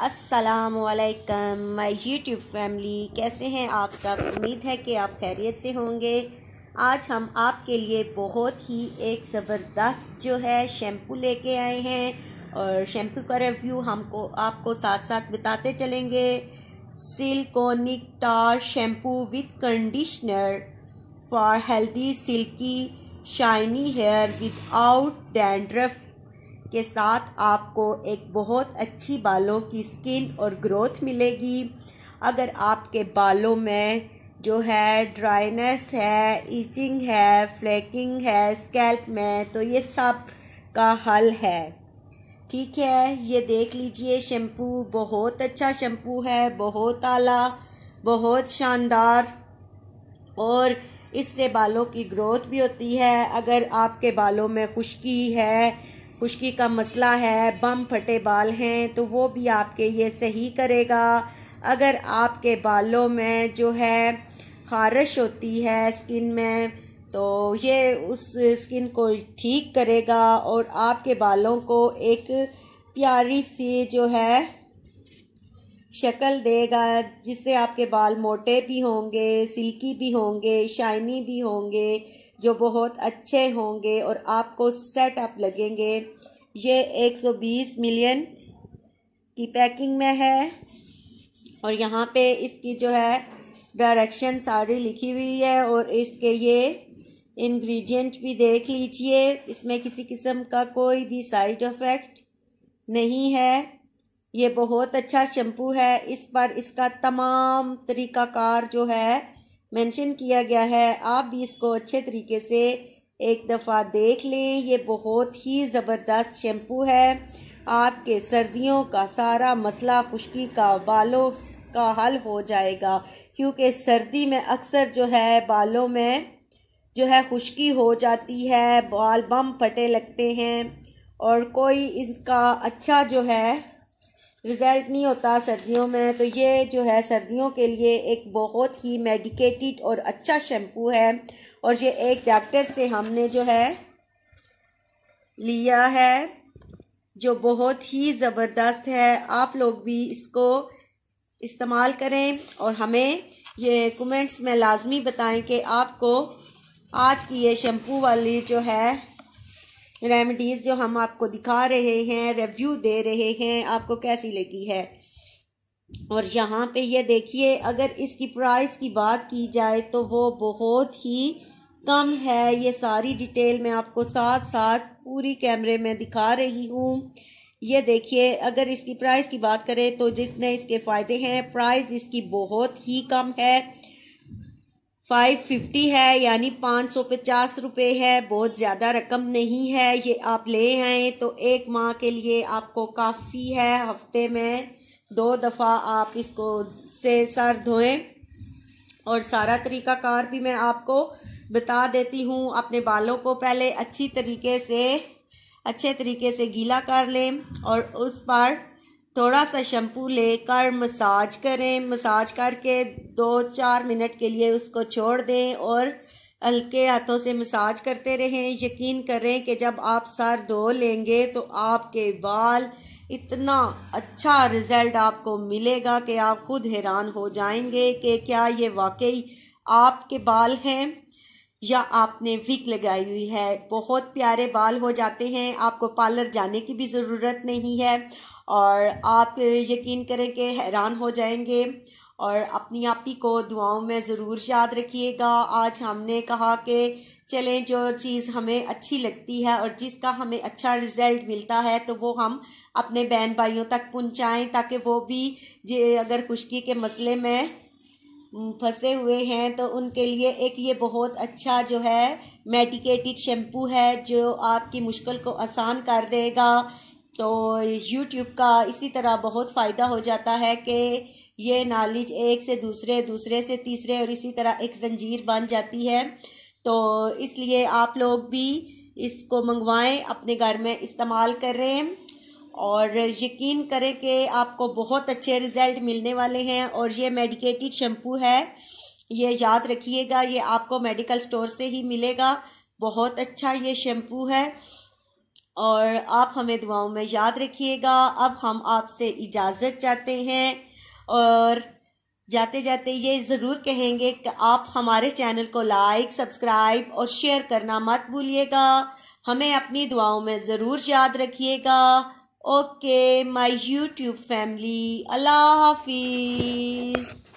वालेकुम my YouTube family कैसे हैं आप सब उम्मीद है कि आप खैरियत से होंगे आज हम आपके लिए बहुत ही एक ज़बरदस्त जो है शैम्पू लेके आए हैं और शैम्पू का रिव्यू हमको आपको साथ साथ बताते चलेंगे Silkonic tar shampoo with conditioner for healthy silky shiny hair out dandruff के साथ आपको एक बहुत अच्छी बालों की स्किन और ग्रोथ मिलेगी अगर आपके बालों में जो है ड्राइनेस है ईचिंग है फ्लैकिंग है स्कैल्प में तो ये सब का हल है ठीक है ये देख लीजिए शैम्पू बहुत अच्छा शैम्पू है बहुत आला बहुत शानदार और इससे बालों की ग्रोथ भी होती है अगर आपके बालों में खुश्की है खुश्की का मसला है बम फटे बाल हैं तो वो भी आपके ये सही करेगा अगर आपके बालों में जो है खारिश होती है स्किन में तो ये उस स्किन को ठीक करेगा और आपके बालों को एक प्यारी सी जो है शक्ल देगा जिससे आपके बाल मोटे भी होंगे सिल्की भी होंगे शाइनी भी होंगे जो बहुत अच्छे होंगे और आपको सेट अप लगेंगे ये 120 मिलियन की पैकिंग में है और यहाँ पे इसकी जो है डायरेक्शन सारी लिखी हुई है और इसके ये इंग्रेडिएंट भी देख लीजिए इसमें किसी किस्म का कोई भी साइड इफ़ेक्ट नहीं है ये बहुत अच्छा शैम्पू है इस पर इसका तमाम तरीकाकार जो है मेंशन किया गया है आप भी इसको अच्छे तरीके से एक दफ़ा देख लें ये बहुत ही ज़बरदस्त शैम्पू है आपके सर्दियों का सारा मसला खुश्की का बालों का हल हो जाएगा क्योंकि सर्दी में अक्सर जो है बालों में जो है खुश्की हो जाती है बाल बम फटे लगते हैं और कोई इनका अच्छा जो है रिज़ल्ट नहीं होता सर्दियों में तो ये जो है सर्दियों के लिए एक बहुत ही मेडिकेटेड और अच्छा शैम्पू है और ये एक डॉक्टर से हमने जो है लिया है जो बहुत ही ज़बरदस्त है आप लोग भी इसको इस्तेमाल करें और हमें ये कमेंट्स में लाजमी बताएं कि आपको आज की ये शैम्पू वाली जो है रेमेडीज़ जो हम आपको दिखा रहे हैं रिव्यू दे रहे हैं आपको कैसी लगी है और यहाँ पे ये देखिए अगर इसकी प्राइस की बात की जाए तो वो बहुत ही कम है ये सारी डिटेल मैं आपको साथ साथ पूरी कैमरे में दिखा रही हूँ ये देखिए अगर इसकी प्राइस की बात करें तो जिसने इसके फ़ायदे हैं प्राइस इसकी बहुत ही कम है फाइव फिफ्टी है यानी पाँच सौ पचास रुपये है बहुत ज़्यादा रकम नहीं है ये आप ले आए तो एक माह के लिए आपको काफ़ी है हफ्ते में दो दफ़ा आप इसको से सर धोएं और सारा तरीका कार भी मैं आपको बता देती हूँ अपने बालों को पहले अच्छी तरीके से अच्छे तरीके से गीला कर लें और उस पर थोड़ा सा शैम्पू लेकर मसाज करें मसाज करके दो चार मिनट के लिए उसको छोड़ दें और हल्के हाथों से मसाज करते रहें यकीन करें कि जब आप सर धो लेंगे तो आपके बाल इतना अच्छा रिज़ल्ट आपको मिलेगा कि आप खुद हैरान हो जाएंगे कि क्या ये वाकई आपके बाल हैं या आपने विक लगाई हुई है बहुत प्यारे बाल हो जाते हैं आपको पार्लर जाने की भी ज़रूरत नहीं है और आप यकीन करें कि हैरान हो जाएंगे और अपनी आप ही को दुआओं में ज़रूर याद रखिएगा आज हमने कहा कि चलें जो चीज़ हमें अच्छी लगती है और जिसका हमें अच्छा रिज़ल्ट मिलता है तो वो हम अपने बहन भाइयों तक पहुँचाएँ ताकि वो भी जे अगर खुशकी के मसले में फंसे हुए हैं तो उनके लिए एक ये बहुत अच्छा जो है मेडिकेटेड शैम्पू है जो आपकी मुश्किल को आसान कर देगा तो यूट्यूब का इसी तरह बहुत फ़ायदा हो जाता है कि ये नॉलेज एक से दूसरे दूसरे से तीसरे और इसी तरह एक जंजीर बन जाती है तो इसलिए आप लोग भी इसको मंगवाएं अपने घर में इस्तेमाल करें और यकीन करें कि आपको बहुत अच्छे रिज़ल्ट मिलने वाले हैं और ये मेडिकेटेड शैम्पू है ये याद रखिएगा ये आपको मेडिकल स्टोर से ही मिलेगा बहुत अच्छा ये शैम्पू है और आप हमें दुआओं में याद रखिएगा अब हम आपसे इजाज़त चाहते हैं और जाते जाते ये ज़रूर कहेंगे कि आप हमारे चैनल को लाइक सब्सक्राइब और शेयर करना मत भूलिएगा हमें अपनी दुआओं में ज़रूर याद रखिएगा ओके माय यूट्यूब फैमिली अल्लाह हाफिज़